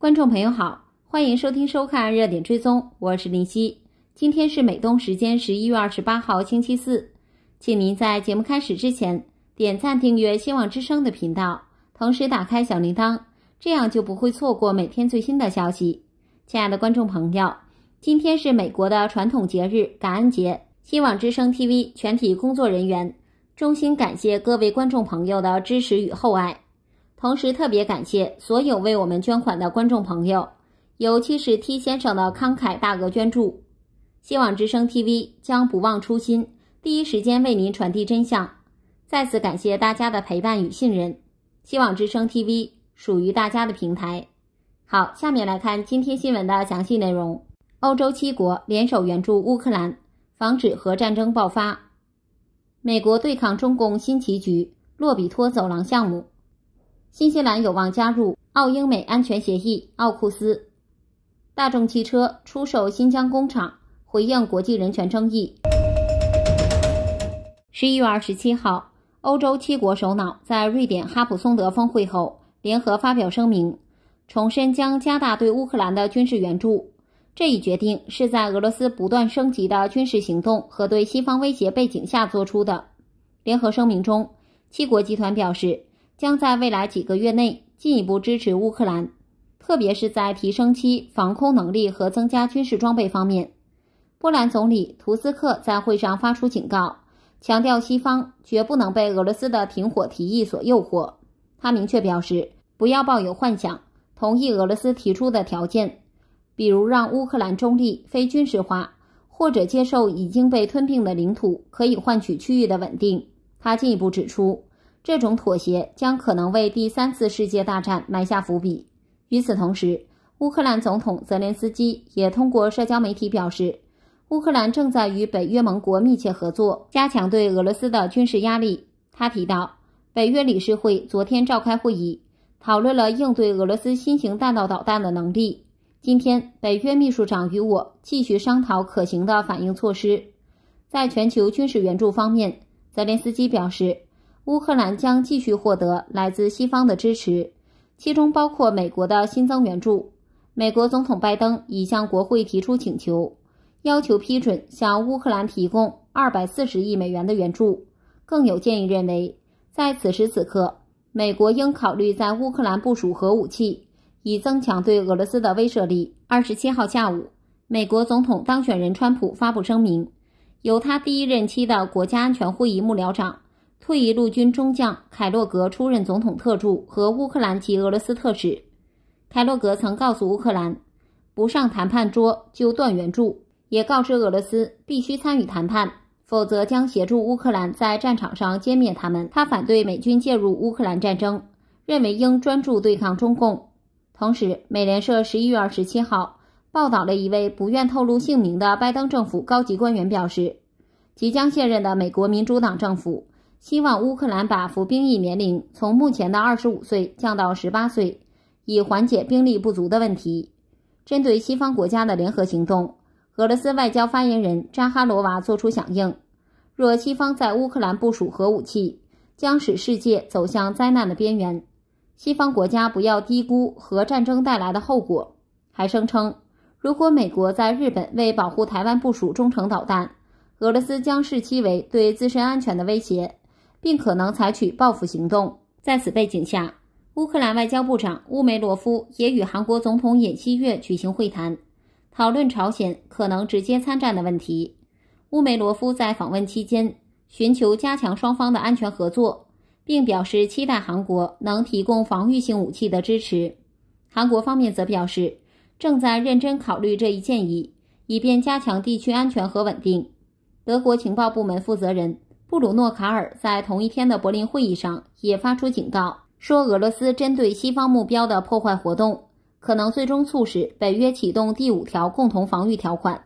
观众朋友好，欢迎收听收看《热点追踪》，我是林夕。今天是美东时间十一月二十八号，星期四。请您在节目开始之前点赞、订阅《希望之声》的频道，同时打开小铃铛，这样就不会错过每天最新的消息。亲爱的观众朋友，今天是美国的传统节日感恩节。《希望之声》TV 全体工作人员衷心感谢各位观众朋友的支持与厚爱。同时特别感谢所有为我们捐款的观众朋友，尤其是 T 先生的慷慨大额捐助。希望之声 TV 将不忘初心，第一时间为您传递真相。再次感谢大家的陪伴与信任。希望之声 TV 属于大家的平台。好，下面来看今天新闻的详细内容：欧洲七国联手援助乌克兰，防止核战争爆发；美国对抗中共新棋局——洛比托走廊项目。新西兰有望加入澳英美安全协议。奥库斯，大众汽车出售新疆工厂，回应国际人权争议。十一月二十七号，欧洲七国首脑在瑞典哈普松德峰会后联合发表声明，重申将加大对乌克兰的军事援助。这一决定是在俄罗斯不断升级的军事行动和对西方威胁背景下做出的。联合声明中，七国集团表示。将在未来几个月内进一步支持乌克兰，特别是在提升其防空能力和增加军事装备方面。波兰总理图斯克在会上发出警告，强调西方绝不能被俄罗斯的停火提议所诱惑。他明确表示，不要抱有幻想，同意俄罗斯提出的条件，比如让乌克兰中立、非军事化，或者接受已经被吞并的领土，可以换取区域的稳定。他进一步指出。这种妥协将可能为第三次世界大战埋下伏笔。与此同时，乌克兰总统泽连斯基也通过社交媒体表示，乌克兰正在与北约盟国密切合作，加强对俄罗斯的军事压力。他提到，北约理事会昨天召开会议，讨论了应对俄罗斯新型弹道导弹的能力。今天，北约秘书长与我继续商讨可行的反应措施。在全球军事援助方面，泽连斯基表示。乌克兰将继续获得来自西方的支持，其中包括美国的新增援助。美国总统拜登已向国会提出请求，要求批准向乌克兰提供二百四十亿美元的援助。更有建议认为，在此时此刻，美国应考虑在乌克兰部署核武器，以增强对俄罗斯的威慑力。二十七号下午，美国总统当选人川普发布声明，由他第一任期的国家安全会议幕僚长。退役陆军中将凯洛格出任总统特助和乌克兰及俄罗斯特使。凯洛格曾告诉乌克兰：“不上谈判桌就断援助。”也告知俄罗斯：“必须参与谈判，否则将协助乌克兰在战场上歼灭他们。”他反对美军介入乌克兰战争，认为应专注对抗中共。同时，美联社十一月二十七号报道了一位不愿透露姓名的拜登政府高级官员表示：“即将卸任的美国民主党政府。”希望乌克兰把服兵役年龄从目前的二十五岁降到十八岁，以缓解兵力不足的问题。针对西方国家的联合行动，俄罗斯外交发言人扎哈罗娃作出响应：，若西方在乌克兰部署核武器，将使世界走向灾难的边缘。西方国家不要低估核战争带来的后果。还声称，如果美国在日本为保护台湾部署中程导弹，俄罗斯将视其为对自身安全的威胁。并可能采取报复行动。在此背景下，乌克兰外交部长乌梅罗夫也与韩国总统尹锡悦举行会谈，讨论朝鲜可能直接参战的问题。乌梅罗夫在访问期间寻求加强双方的安全合作，并表示期待韩国能提供防御性武器的支持。韩国方面则表示正在认真考虑这一建议，以便加强地区安全和稳定。德国情报部门负责人。布鲁诺·卡尔在同一天的柏林会议上也发出警告，说俄罗斯针对西方目标的破坏活动可能最终促使北约启动第五条共同防御条款。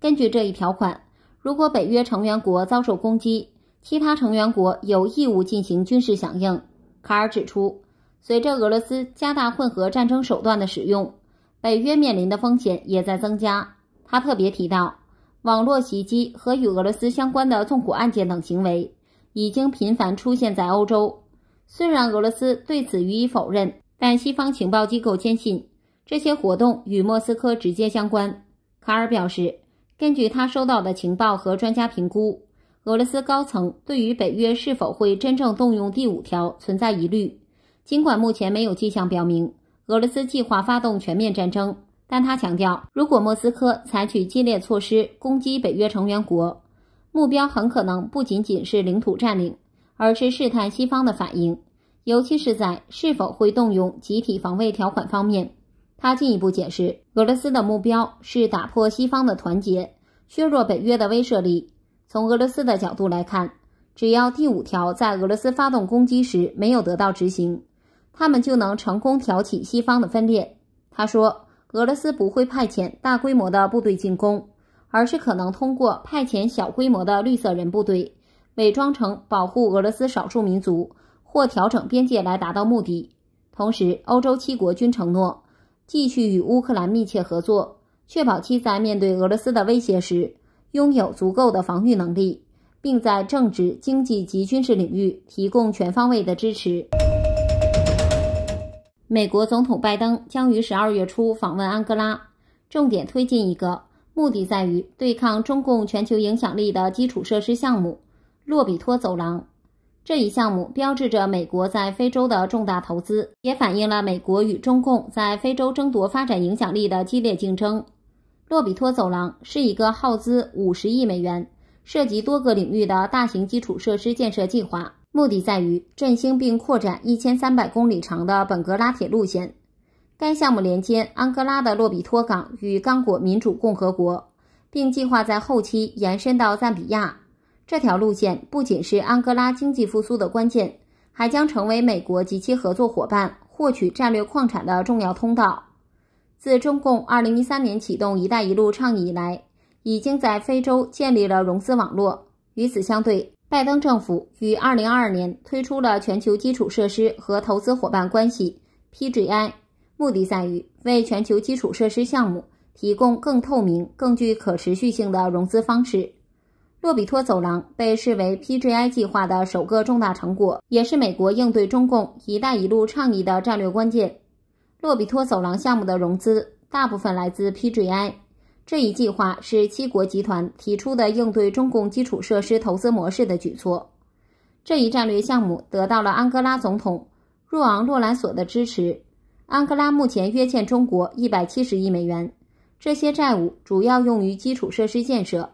根据这一条款，如果北约成员国遭受攻击，其他成员国有义务进行军事响应。卡尔指出，随着俄罗斯加大混合战争手段的使用，北约面临的风险也在增加。他特别提到。网络袭击和与俄罗斯相关的纵火案件等行为已经频繁出现在欧洲。虽然俄罗斯对此予以否认，但西方情报机构坚信这些活动与莫斯科直接相关。卡尔表示，根据他收到的情报和专家评估，俄罗斯高层对于北约是否会真正动用第五条存在疑虑。尽管目前没有迹象表明俄罗斯计划发动全面战争。但他强调，如果莫斯科采取激烈措施攻击北约成员国，目标很可能不仅仅是领土占领，而是试探西方的反应，尤其是在是否会动用集体防卫条款方面。他进一步解释，俄罗斯的目标是打破西方的团结，削弱北约的威慑力。从俄罗斯的角度来看，只要第五条在俄罗斯发动攻击时没有得到执行，他们就能成功挑起西方的分裂。他说。俄罗斯不会派遣大规模的部队进攻，而是可能通过派遣小规模的“绿色人”部队，伪装成保护俄罗斯少数民族或调整边界来达到目的。同时，欧洲七国均承诺继续与乌克兰密切合作，确保其在面对俄罗斯的威胁时拥有足够的防御能力，并在政治、经济及军事领域提供全方位的支持。美国总统拜登将于十二月初访问安哥拉，重点推进一个目的在于对抗中共全球影响力的基础设施项目——洛比托走廊。这一项目标志着美国在非洲的重大投资，也反映了美国与中共在非洲争夺发展影响力的激烈竞争。洛比托走廊是一个耗资五十亿美元、涉及多个领域的大型基础设施建设计划。目的在于振兴并扩展一千三百公里长的本格拉铁路线。该项目连接安哥拉的洛比托港与刚果民主共和国，并计划在后期延伸到赞比亚。这条路线不仅是安哥拉经济复苏的关键，还将成为美国及其合作伙伴获取战略矿产的重要通道。自中共二零一三年启动“一带一路”倡议以来，已经在非洲建立了融资网络。与此相对，拜登政府于二零二二年推出了全球基础设施和投资伙伴关系 （PGI），目的在于为全球基础设施项目提供更透明、更具可持续性的融资方式。洛比托走廊被视为 PGI 计划的首个重大成果，也是美国应对中共“一带一路”倡议的战略关键。洛比托走廊项目的融资大部分来自 PGI。这一计划是七国集团提出的应对中共基础设施投资模式的举措。这一战略项目得到了安哥拉总统若昂洛兰索的支持。安哥拉目前约欠中国一百七十亿美元，这些债务主要用于基础设施建设。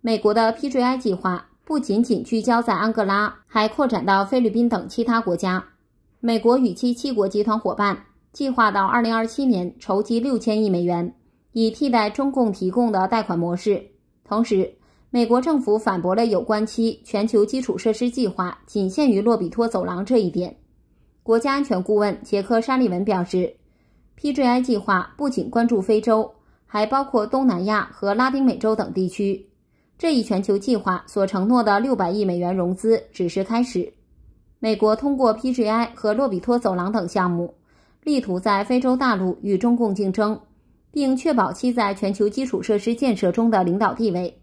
美国的 PJI 计划不仅仅聚焦在安哥拉，还扩展到菲律宾等其他国家。美国与其七国集团伙伴计划到二零二七年筹集六千亿美元。以替代中共提供的贷款模式。同时，美国政府反驳了有关其全球基础设施计划仅限于洛比托走廊这一点。国家安全顾问杰克·沙利文表示 p g i 计划不仅关注非洲，还包括东南亚和拉丁美洲等地区。这一全球计划所承诺的六百亿美元融资只是开始。美国通过 p g i 和洛比托走廊等项目，力图在非洲大陆与中共竞争。并确保其在全球基础设施建设中的领导地位。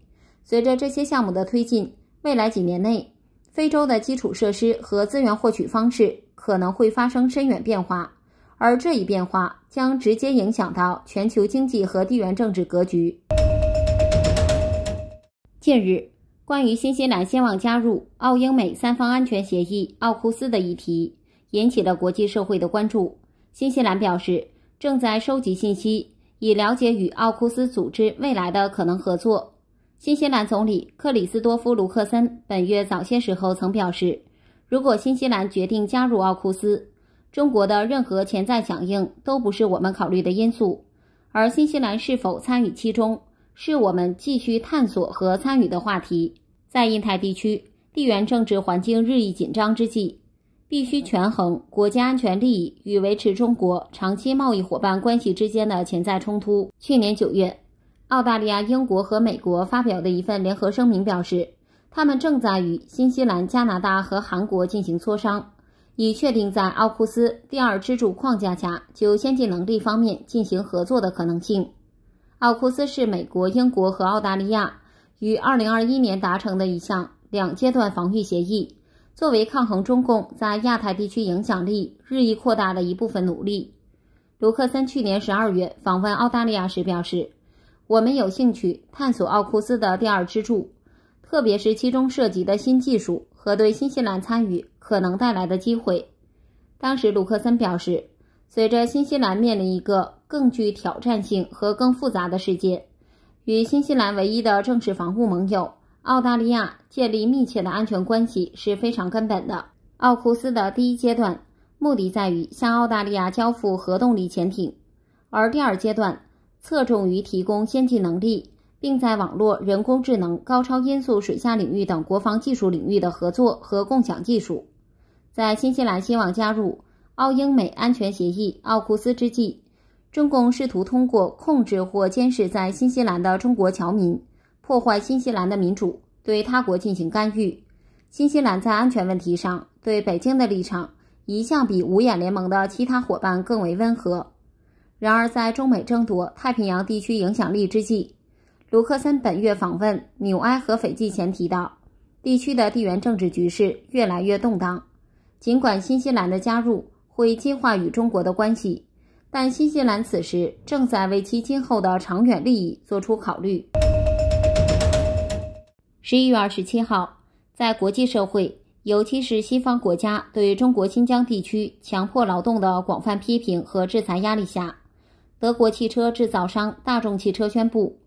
随着这些项目的推进，未来几年内，非洲的基础设施和资源获取方式可能会发生深远变化，而这一变化将直接影响到全球经济和地缘政治格局。近日，关于新西兰希望加入澳英美三方安全协议（奥库斯）的议题引起了国际社会的关注。新西兰表示，正在收集信息。以了解与奥库斯组织未来的可能合作。新西兰总理克里斯多夫·卢克森本月早些时候曾表示，如果新西兰决定加入奥库斯，中国的任何潜在响应都不是我们考虑的因素，而新西兰是否参与其中是我们继续探索和参与的话题。在印太地区地缘政治环境日益紧张之际。必须权衡国家安全利益与维持中国长期贸易伙伴关系之间的潜在冲突。去年九月，澳大利亚、英国和美国发表的一份联合声明表示，他们正在与新西兰、加拿大和韩国进行磋商，以确定在奥库斯第二支柱框架下就先进能力方面进行合作的可能性。奥库斯是美国、英国和澳大利亚于二零二一年达成的一项两阶段防御协议。作为抗衡中共在亚太地区影响力日益扩大的一部分努力，卢克森去年十二月访问澳大利亚时表示：“我们有兴趣探索奥库斯的第二支柱，特别是其中涉及的新技术和对新西兰参与可能带来的机会。”当时，卢克森表示：“随着新西兰面临一个更具挑战性和更复杂的世界，与新西兰唯一的正式防护盟友。”澳大利亚建立密切的安全关系是非常根本的。奥库斯的第一阶段目的在于向澳大利亚交付核动力潜艇，而第二阶段侧重于提供先进能力，并在网络、人工智能、高超音速水下领域等国防技术领域的合作和共享技术。在新西兰希望加入澳英美安全协议奥库斯之际，中共试图通过控制或监视在新西兰的中国侨民。破坏新西兰的民主，对他国进行干预。新西兰在安全问题上对北京的立场一向比五眼联盟的其他伙伴更为温和。然而，在中美争夺太平洋地区影响力之际，卢克森本月访问纽埃和斐济前提到，地区的地缘政治局势越来越动荡。尽管新西兰的加入会激化与中国的关系，但新西兰此时正在为其今后的长远利益做出考虑。十一月二十七号，在国际社会，尤其是西方国家对中国新疆地区强迫劳动的广泛批评和制裁压力下，德国汽车制造商大众汽车宣布，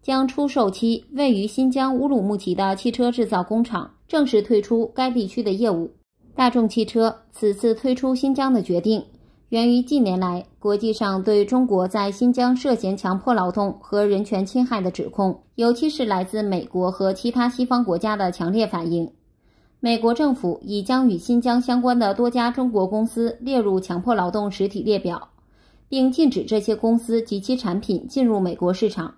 将出售其位于新疆乌鲁木齐的汽车制造工厂，正式退出该地区的业务。大众汽车此次退出新疆的决定。源于近年来国际上对中国在新疆涉嫌强迫劳动和人权侵害的指控，尤其是来自美国和其他西方国家的强烈反应。美国政府已将与新疆相关的多家中国公司列入强迫劳动实体列表，并禁止这些公司及其产品进入美国市场。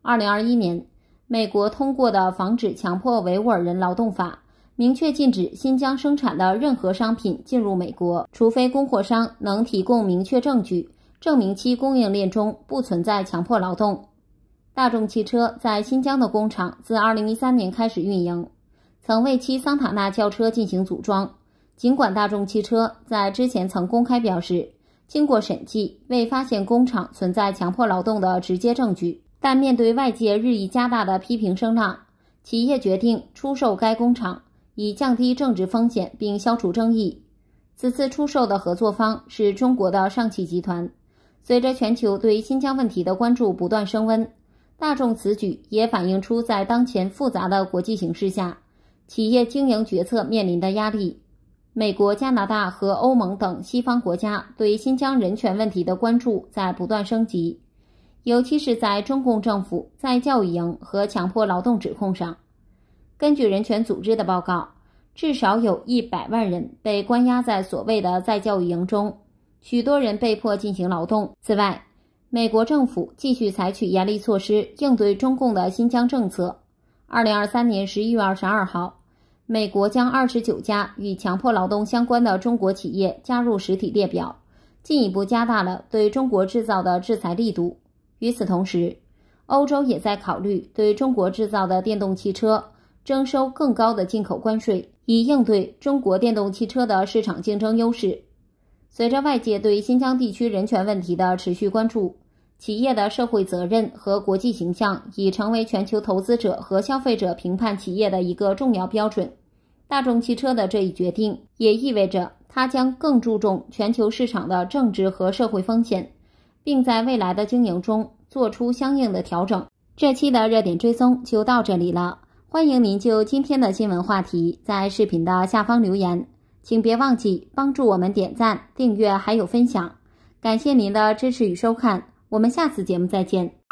二零二一年，美国通过的《防止强迫维吾尔人劳动法》。明确禁止新疆生产的任何商品进入美国，除非供货商能提供明确证据，证明其供应链中不存在强迫劳动。大众汽车在新疆的工厂自二零一三年开始运营，曾为其桑塔纳轿车进行组装。尽管大众汽车在之前曾公开表示，经过审计未发现工厂存在强迫劳动的直接证据，但面对外界日益加大的批评声浪，企业决定出售该工厂。以降低政治风险并消除争议。此次出售的合作方是中国的上汽集团。随着全球对新疆问题的关注不断升温，大众此举也反映出在当前复杂的国际形势下，企业经营决策面临的压力。美国、加拿大和欧盟等西方国家对新疆人权问题的关注在不断升级，尤其是在中共政府在教育营和强迫劳动指控上。根据人权组织的报告，至少有一百万人被关押在所谓的“再教育营”中，许多人被迫进行劳动。此外，美国政府继续采取严厉措施应对中共的新疆政策。二零二三年十一月二十二号，美国将二十九家与强迫劳动相关的中国企业加入实体列表，进一步加大了对中国制造的制裁力度。与此同时，欧洲也在考虑对中国制造的电动汽车。征收更高的进口关税，以应对中国电动汽车的市场竞争优势。随着外界对新疆地区人权问题的持续关注，企业的社会责任和国际形象已成为全球投资者和消费者评判企业的一个重要标准。大众汽车的这一决定也意味着它将更注重全球市场的政治和社会风险，并在未来的经营中做出相应的调整。这期的热点追踪就到这里了。欢迎您就今天的新闻话题在视频的下方留言，请别忘记帮助我们点赞、订阅还有分享，感谢您的支持与收看，我们下次节目再见。